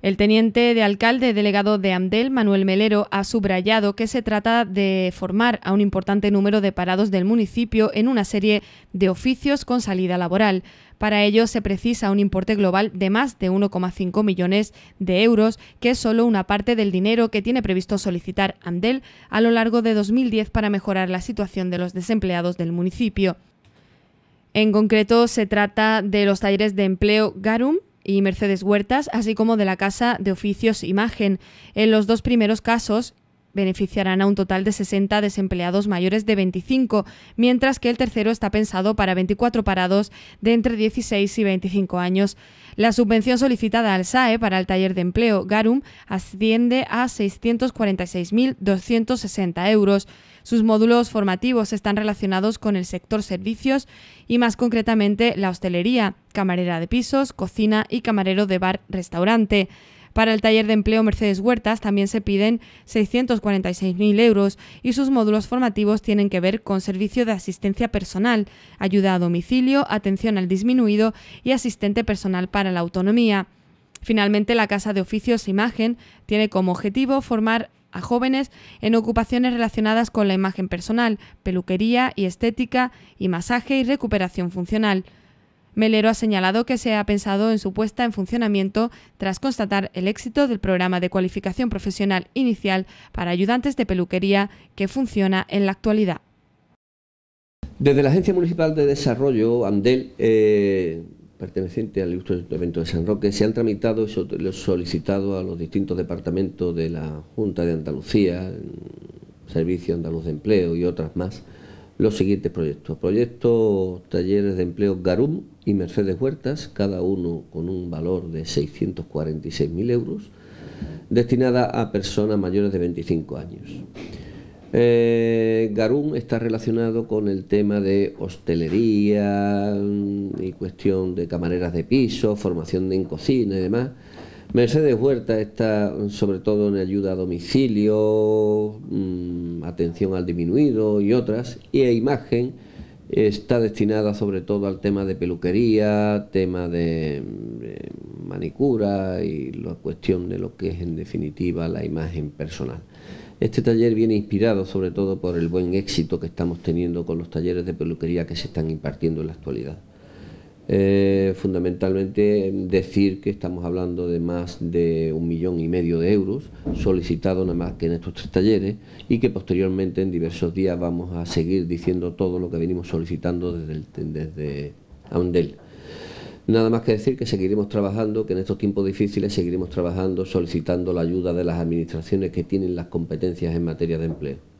El teniente de alcalde delegado de AMDEL, Manuel Melero, ha subrayado que se trata de formar a un importante número de parados del municipio en una serie de oficios con salida laboral. Para ello se precisa un importe global de más de 1,5 millones de euros, que es solo una parte del dinero que tiene previsto solicitar AMDEL a lo largo de 2010 para mejorar la situación de los desempleados del municipio. En concreto, se trata de los talleres de empleo GARUM, y Mercedes Huertas, así como de la Casa de Oficios Imagen. En los dos primeros casos, beneficiarán a un total de 60 desempleados mayores de 25, mientras que el tercero está pensado para 24 parados de entre 16 y 25 años. La subvención solicitada al SAE para el taller de empleo Garum asciende a 646.260 euros. Sus módulos formativos están relacionados con el sector servicios y más concretamente la hostelería, camarera de pisos, cocina y camarero de bar-restaurante. Para el taller de empleo Mercedes Huertas también se piden 646.000 euros y sus módulos formativos tienen que ver con servicio de asistencia personal, ayuda a domicilio, atención al disminuido y asistente personal para la autonomía. Finalmente, la Casa de Oficios e Imagen tiene como objetivo formar a jóvenes en ocupaciones relacionadas con la imagen personal, peluquería y estética y masaje y recuperación funcional. Melero ha señalado que se ha pensado en su puesta en funcionamiento tras constatar el éxito del programa de cualificación profesional inicial para ayudantes de peluquería que funciona en la actualidad. Desde la Agencia Municipal de Desarrollo, Andel, eh, perteneciente al de Ayuntamiento de San Roque, se han tramitado y solicitado a los distintos departamentos de la Junta de Andalucía, Servicio Andaluz de Empleo y otras más, los siguientes proyectos. Proyectos talleres de empleo Garum y Mercedes Huertas, cada uno con un valor de 646.000 euros, destinada a personas mayores de 25 años. Eh, Garum está relacionado con el tema de hostelería mm, y cuestión de camareras de piso, formación en cocina y demás. Mercedes huertas está sobre todo en ayuda a domicilio, mm, atención al disminuido y otras, y la imagen está destinada sobre todo al tema de peluquería, tema de manicura y la cuestión de lo que es en definitiva la imagen personal. Este taller viene inspirado sobre todo por el buen éxito que estamos teniendo con los talleres de peluquería que se están impartiendo en la actualidad. Eh, fundamentalmente decir que estamos hablando de más de un millón y medio de euros solicitados nada más que en estos tres talleres y que posteriormente en diversos días vamos a seguir diciendo todo lo que venimos solicitando desde, desde AUNDEL. Nada más que decir que seguiremos trabajando, que en estos tiempos difíciles seguiremos trabajando solicitando la ayuda de las administraciones que tienen las competencias en materia de empleo.